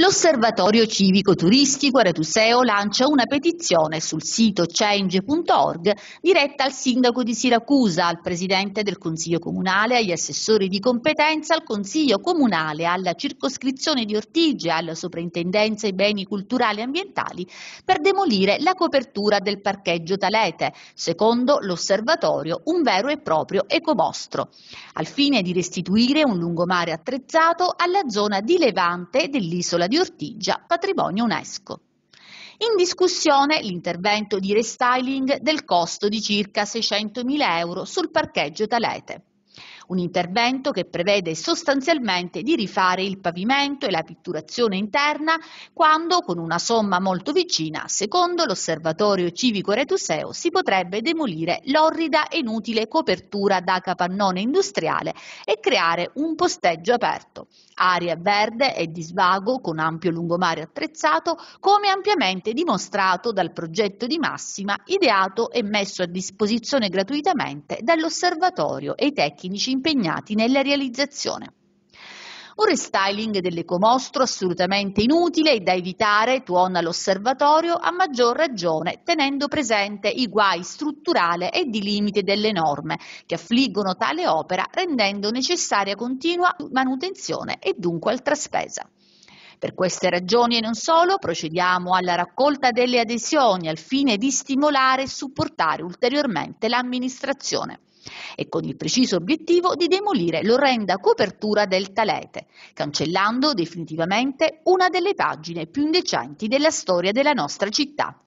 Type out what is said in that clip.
L'Osservatorio Civico Turistico Aretuseo lancia una petizione sul sito change.org diretta al sindaco di Siracusa, al presidente del Consiglio Comunale, agli assessori di competenza, al Consiglio Comunale, alla circoscrizione di Ortigia, alla Soprintendenza ai Beni Culturali e Ambientali per demolire la copertura del parcheggio Talete, secondo l'Osservatorio un vero e proprio ecomostro, al fine di restituire un lungomare attrezzato alla zona di Levante dell'isola di Ortigia, patrimonio UNESCO. In discussione l'intervento di restyling del costo di circa 600.000 euro sul parcheggio Talete un intervento che prevede sostanzialmente di rifare il pavimento e la pitturazione interna quando con una somma molto vicina, secondo l'osservatorio civico Retuseo, si potrebbe demolire l'orrida e inutile copertura da capannone industriale e creare un posteggio aperto, aria verde e di svago con ampio lungomare attrezzato, come ampiamente dimostrato dal progetto di massima ideato e messo a disposizione gratuitamente dall'osservatorio e i tecnici impegnati nella realizzazione. Un restyling dell'ecomostro assolutamente inutile e da evitare, tuona l'osservatorio, a maggior ragione tenendo presente i guai strutturale e di limite delle norme che affliggono tale opera rendendo necessaria continua manutenzione e dunque altra spesa. Per queste ragioni e non solo procediamo alla raccolta delle adesioni al fine di stimolare e supportare ulteriormente l'amministrazione e con il preciso obiettivo di demolire l'orrenda copertura del talete, cancellando definitivamente una delle pagine più indecenti della storia della nostra città.